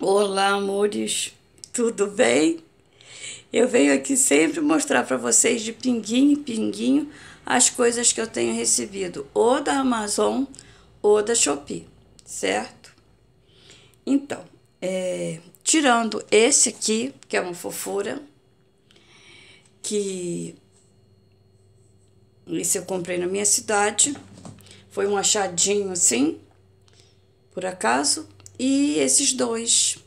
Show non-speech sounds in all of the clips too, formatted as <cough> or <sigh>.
Olá, amores, tudo bem? Eu venho aqui sempre mostrar para vocês de pinguinho em pinguinho as coisas que eu tenho recebido ou da Amazon ou da Shopee, certo? Então, é, tirando esse aqui, que é uma fofura, que esse eu comprei na minha cidade, foi um achadinho assim, por acaso, e esses dois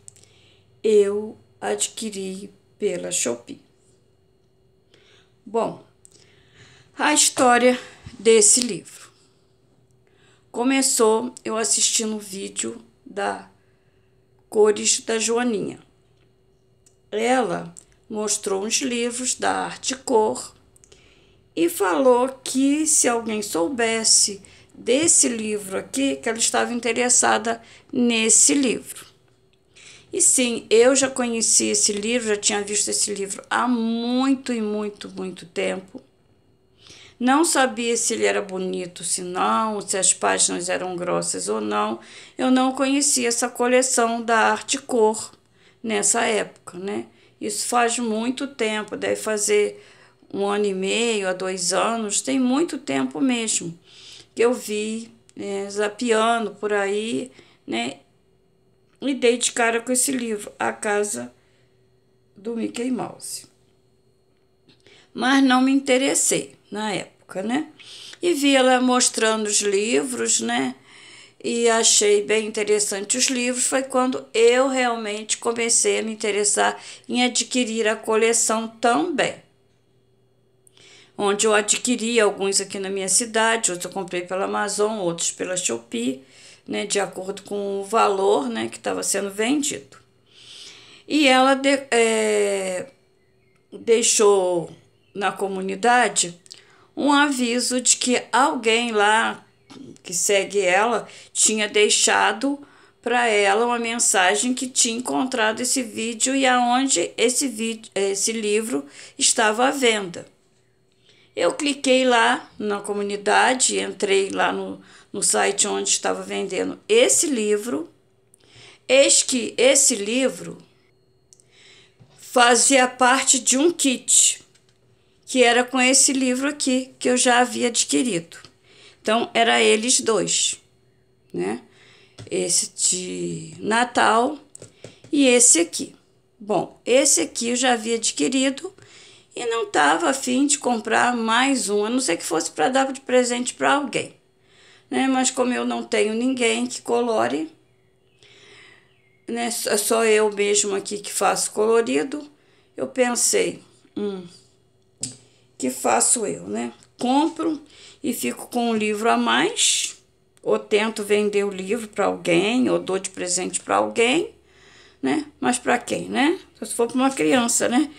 eu adquiri pela Shopee. Bom, a história desse livro começou eu assistindo o vídeo da Cores da Joaninha. Ela mostrou uns livros da arte cor e falou que se alguém soubesse desse livro aqui que ela estava interessada nesse livro. E sim, eu já conheci esse livro, já tinha visto esse livro há muito e muito, muito tempo. Não sabia se ele era bonito, se não, se as páginas eram grossas ou não. Eu não conhecia essa coleção da arte cor nessa época, né? Isso faz muito tempo, deve fazer um ano e meio a dois anos, tem muito tempo mesmo que eu vi né, zapeando por aí, né? E dei de cara com esse livro, A Casa do Mickey Mouse. Mas não me interessei na época, né? E vi ela mostrando os livros, né? E achei bem interessante os livros. Foi quando eu realmente comecei a me interessar em adquirir a coleção também onde eu adquiri alguns aqui na minha cidade, outros eu comprei pela Amazon, outros pela Shopee, né, de acordo com o valor né, que estava sendo vendido. E ela de, é, deixou na comunidade um aviso de que alguém lá que segue ela tinha deixado para ela uma mensagem que tinha encontrado esse vídeo e aonde esse vídeo, esse livro estava à venda. Eu cliquei lá na comunidade, entrei lá no, no site onde estava vendendo esse livro. Eis que esse livro fazia parte de um kit, que era com esse livro aqui que eu já havia adquirido. Então, era eles dois, né? Esse de Natal e esse aqui. Bom, esse aqui eu já havia adquirido e não estava afim de comprar mais um, a não ser que fosse para dar de presente para alguém. Né? Mas como eu não tenho ninguém que colore, né? é só eu mesmo aqui que faço colorido, eu pensei, hum, que faço eu, né? Compro e fico com um livro a mais, ou tento vender o livro para alguém, ou dou de presente para alguém, né? Mas para quem, né? Se for para uma criança, né?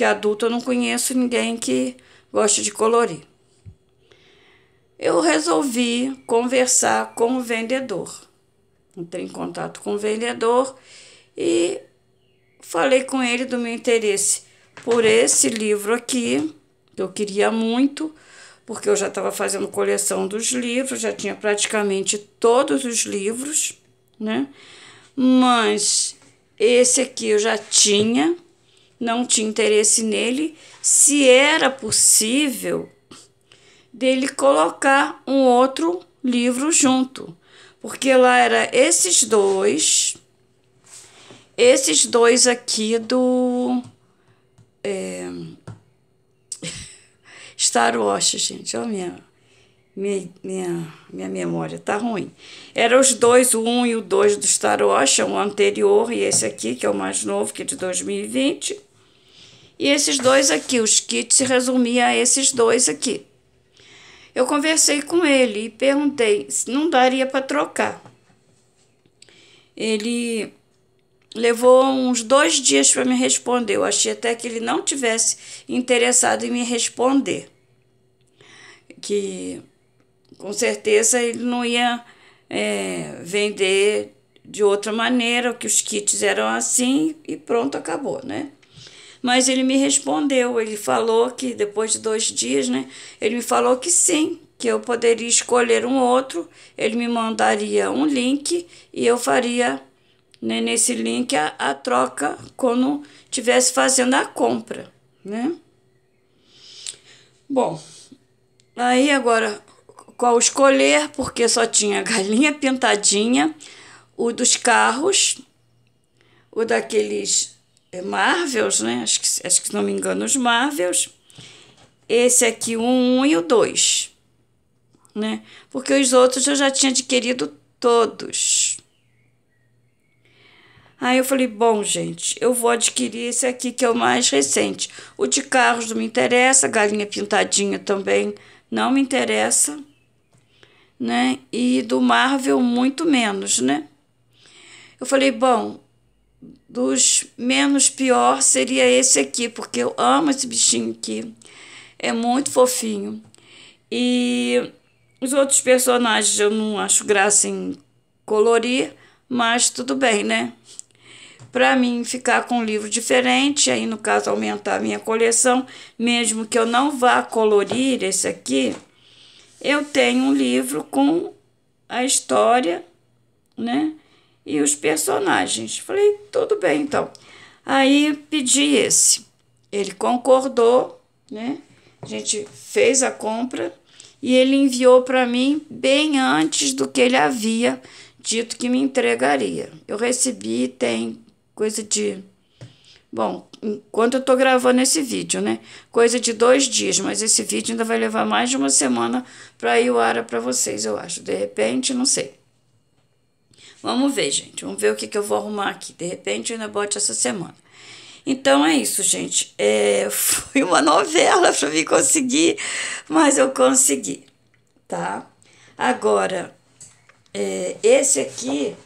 que adulto eu não conheço ninguém que gosta de colorir. Eu resolvi conversar com o vendedor. Entrei em contato com o vendedor e falei com ele do meu interesse por esse livro aqui, que eu queria muito, porque eu já estava fazendo coleção dos livros, já tinha praticamente todos os livros, né? Mas esse aqui eu já tinha não tinha interesse nele, se era possível dele colocar um outro livro junto, porque lá era esses dois, esses dois aqui do é, <laughs> Star Wars, gente, olha minha, minha, minha, minha memória tá ruim. Eram os dois, o 1 um e o 2 do Star Wars, o é anterior e esse aqui, que é o mais novo, que é de 2020. E esses dois aqui, os kits se resumia a esses dois aqui. Eu conversei com ele e perguntei se não daria para trocar. Ele levou uns dois dias para me responder. Eu achei até que ele não tivesse interessado em me responder. Que com certeza ele não ia é, vender de outra maneira, que os kits eram assim e pronto, acabou, né? Mas ele me respondeu, ele falou que depois de dois dias, né? Ele me falou que sim, que eu poderia escolher um outro, ele me mandaria um link e eu faria né, nesse link a, a troca quando estivesse fazendo a compra, né? Bom, aí agora qual escolher, porque só tinha galinha pintadinha, o dos carros, o daqueles é Marvels, né? Acho que, acho que se não me engano, os Marvels. Esse aqui, o 1 e o 2, né? Porque os outros eu já tinha adquirido todos. Aí eu falei, bom, gente, eu vou adquirir esse aqui que é o mais recente. O de carros não me interessa, galinha pintadinha também não me interessa, né? E do Marvel muito menos, né? Eu falei, bom, dos menos pior seria esse aqui, porque eu amo esse bichinho aqui. É muito fofinho. E os outros personagens eu não acho graça em colorir, mas tudo bem, né? Para mim ficar com um livro diferente, aí no caso aumentar a minha coleção, mesmo que eu não vá colorir esse aqui, eu tenho um livro com a história, né? e os personagens. Falei, tudo bem então. Aí pedi esse. Ele concordou, né? A gente fez a compra e ele enviou para mim bem antes do que ele havia dito que me entregaria. Eu recebi, tem coisa de. Bom, enquanto eu tô gravando esse vídeo, né? Coisa de dois dias, mas esse vídeo ainda vai levar mais de uma semana para ir o ar para vocês, eu acho. De repente, não sei. Vamos ver, gente. Vamos ver o que, que eu vou arrumar aqui. De repente, eu ainda bote essa semana. Então é isso, gente. É, <laughs> foi uma novela para mim conseguir, mas eu consegui, tá? Agora, é, esse aqui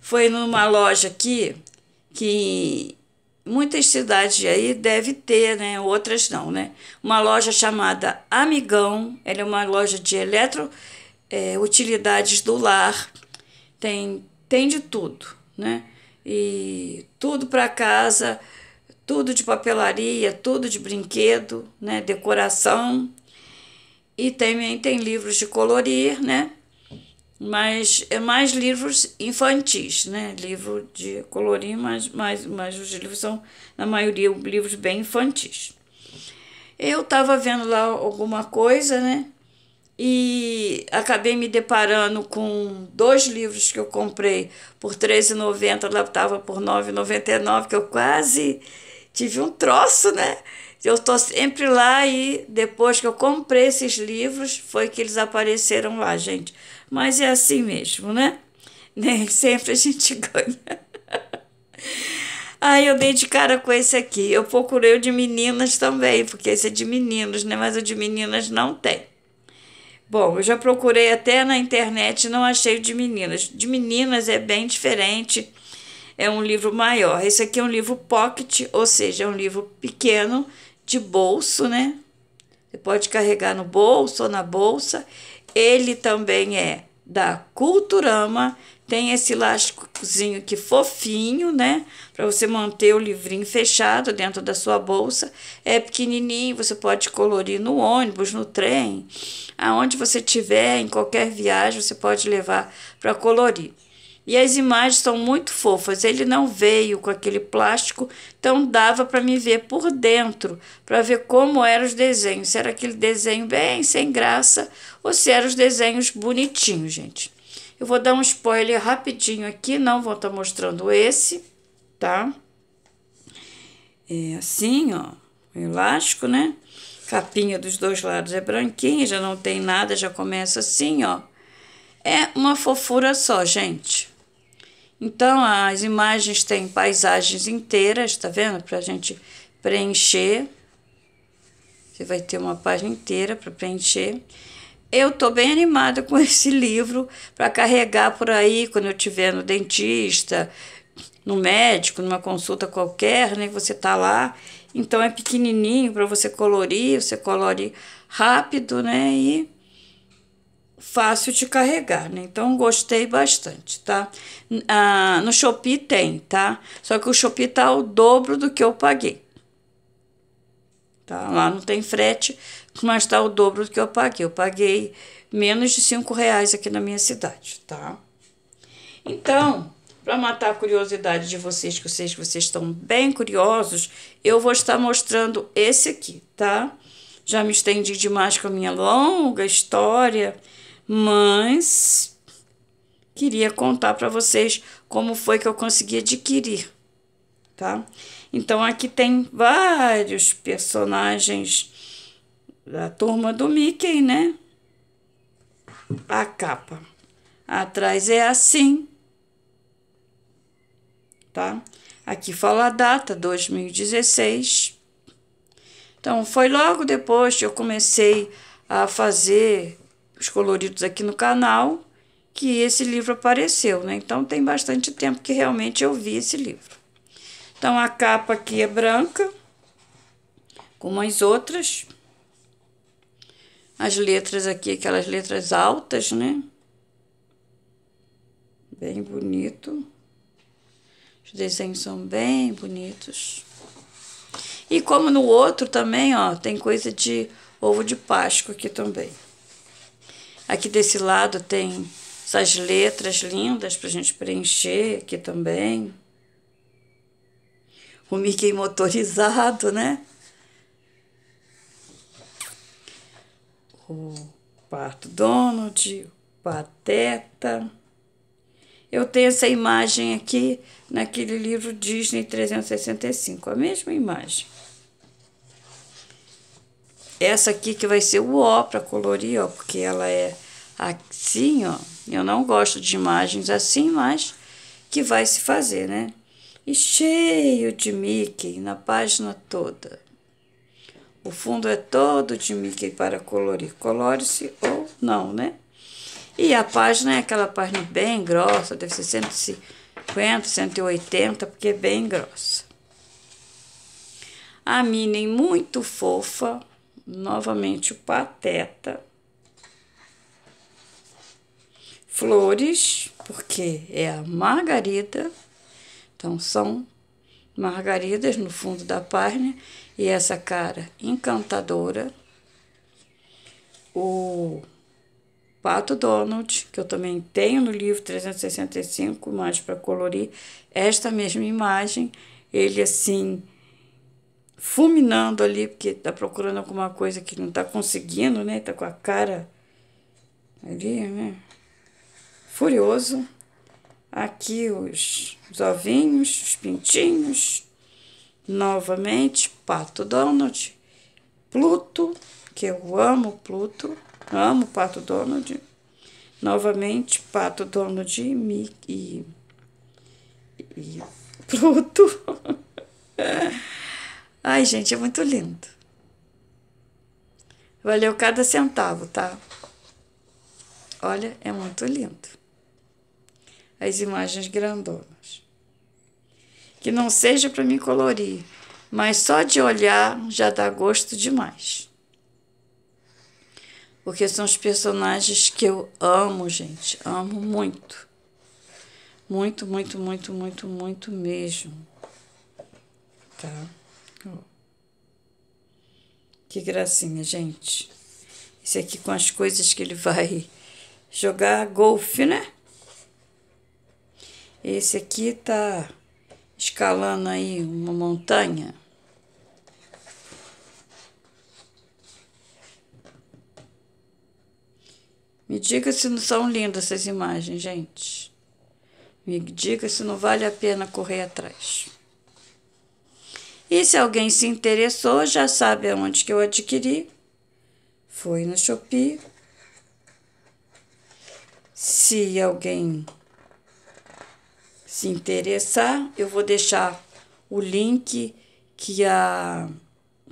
foi numa loja aqui que muitas cidades aí deve ter, né? Outras não, né? Uma loja chamada Amigão. Ela é uma loja de eletro é, utilidades do lar tem, tem de tudo, né? E tudo para casa, tudo de papelaria, tudo de brinquedo, né? Decoração. E também tem livros de colorir, né? Mas é mais livros infantis, né? Livro de colorir, mas, mas, mas os livros são, na maioria, livros bem infantis. Eu estava vendo lá alguma coisa, né? e acabei me deparando com dois livros que eu comprei por R$ 13,90, lá estava por R$ 9,99, que eu quase tive um troço, né? Eu estou sempre lá e depois que eu comprei esses livros, foi que eles apareceram lá, gente. Mas é assim mesmo, né? <laughs> Nem sempre a gente <laughs> ganha. Aí eu dei de cara com esse aqui. Eu procurei o de meninas também, porque esse é de meninos, né? Mas o de meninas não tem. Bom, eu já procurei até na internet, não achei de meninas. De meninas é bem diferente, é um livro maior. Esse aqui é um livro pocket, ou seja, é um livro pequeno de bolso, né? Você pode carregar no bolso ou na bolsa. Ele também é da Culturama, tem esse elásticozinho aqui fofinho, né? Para você manter o livrinho fechado dentro da sua bolsa. É pequenininho, você pode colorir no ônibus, no trem, aonde você tiver, em qualquer viagem, você pode levar para colorir. E as imagens são muito fofas. Ele não veio com aquele plástico, então dava para me ver por dentro, para ver como eram os desenhos. Se era aquele desenho bem sem graça ou se eram os desenhos bonitinhos, gente. Eu vou dar um spoiler rapidinho aqui, não vou estar tá mostrando esse, tá? É assim, ó, elástico, né? Capinha dos dois lados é branquinha, já não tem nada, já começa assim, ó. É uma fofura só, gente. Então, as imagens têm paisagens inteiras, tá vendo? Pra gente preencher. Você vai ter uma página inteira para preencher eu estou bem animada com esse livro para carregar por aí quando eu estiver no dentista, no médico, numa consulta qualquer, né? Você tá lá, então é pequenininho para você colorir, você colore rápido, né? E fácil de carregar, né? Então gostei bastante, tá? Ah, no Shopee tem, tá? Só que o Shopee tá o dobro do que eu paguei. Tá? Lá não tem frete, mas está o dobro do que eu paguei. Eu paguei menos de cinco reais aqui na minha cidade, tá? Então, para matar a curiosidade de vocês, que eu sei que vocês estão bem curiosos, eu vou estar mostrando esse aqui, tá? Já me estendi demais com a minha longa história, mas queria contar para vocês como foi que eu consegui adquirir, tá? Então, aqui tem vários personagens da turma do Mickey, né? A capa. Atrás é assim, tá? Aqui fala a data, 2016. Então, foi logo depois que eu comecei a fazer os coloridos aqui no canal que esse livro apareceu, né? Então, tem bastante tempo que realmente eu vi esse livro. Então, a capa aqui é branca, como as outras as letras aqui, aquelas letras altas, né? Bem bonito. Os desenhos são bem bonitos. E como no outro também, ó, tem coisa de ovo de Páscoa aqui também. Aqui desse lado tem essas letras lindas pra gente preencher aqui também. O Mickey motorizado, né? o Pato Donald, o Pateta. Eu tenho essa imagem aqui naquele livro Disney 365, a mesma imagem. Essa aqui que vai ser o ó para colorir, ó, porque ela é assim, ó. Eu não gosto de imagens assim, mas que vai se fazer, né? E cheio de Mickey na página toda. O fundo é todo de Mickey para colorir. Colore-se ou não, né? E a página é aquela página bem grossa, deve ser 150, 180, porque é bem grossa. A Minnie muito fofa, novamente o Pateta. Flores, porque é a Margarida. Então, são margaridas no fundo da página e essa cara encantadora. O Pato Donald, que eu também tenho no livro 365, mais para colorir esta mesma imagem, ele assim fulminando ali, porque está procurando alguma coisa que não está conseguindo, né? Está com a cara ali, né? Furioso. Aqui os, os ovinhos, os pintinhos. Novamente, Pato Donald. Pluto, que eu amo Pluto. Amo Pato Donald. Novamente, Pato Donald e, e, e <laughs> Pluto. Ai, gente, é muito lindo. Valeu cada centavo, tá? Olha, é muito lindo as imagens grandonas. Que não seja para me colorir, mas só de olhar já dá gosto demais. Porque são os personagens que eu amo, gente, amo muito. Muito, muito, muito, muito, muito mesmo. Tá? Que gracinha, gente. Esse aqui com as coisas que ele vai <laughs> jogar golfe, né? Esse aqui tá escalando aí uma montanha. Me diga se não são lindas essas imagens, gente. Me diga se não vale a pena correr atrás. E se alguém se interessou, já sabe aonde que eu adquiri. Foi no Shopee. Se alguém se interessar, eu vou deixar o link que a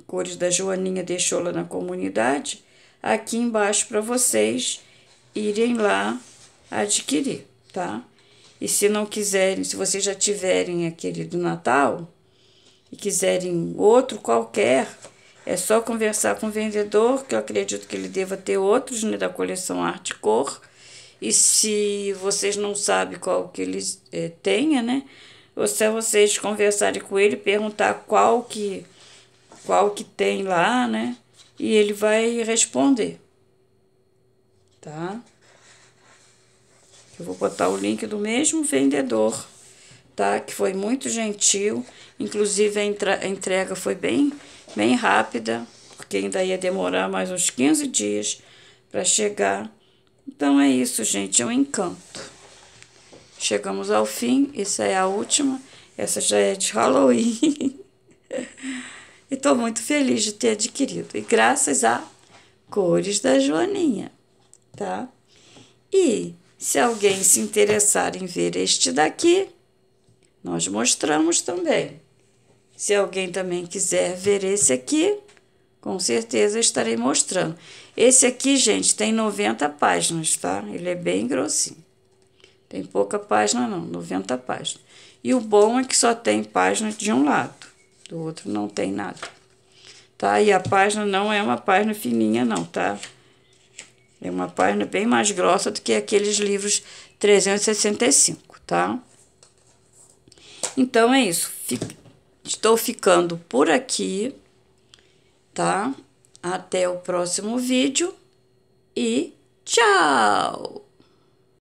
Cores da Joaninha deixou lá na comunidade aqui embaixo para vocês irem lá adquirir, tá? E se não quiserem, se vocês já tiverem aquele do Natal e quiserem outro qualquer, é só conversar com o vendedor, que eu acredito que ele deva ter outros né, da coleção Arte Cor, e se vocês não sabem qual que eles é, tenha, né? Ou é se vocês conversarem com ele, perguntar qual que, qual que tem lá, né? E ele vai responder. Tá? Eu vou botar o link do mesmo vendedor, tá? Que foi muito gentil. Inclusive, a entrega foi bem, bem rápida, porque ainda ia demorar mais uns 15 dias para chegar então é isso, gente, é um encanto. Chegamos ao fim, essa é a última, essa já é de Halloween. <laughs> e estou muito feliz de ter adquirido, e graças a Cores da Joaninha, tá? E se alguém se interessar em ver este daqui, nós mostramos também. Se alguém também quiser ver esse aqui, com certeza estarei mostrando. Esse aqui, gente, tem 90 páginas, tá? Ele é bem grossinho. Tem pouca página não, 90 páginas. E o bom é que só tem página de um lado, do outro não tem nada. Tá? E a página não é uma página fininha não, tá? É uma página bem mais grossa do que aqueles livros 365, tá? Então é isso. Estou ficando por aqui tá? Até o próximo vídeo e tchau!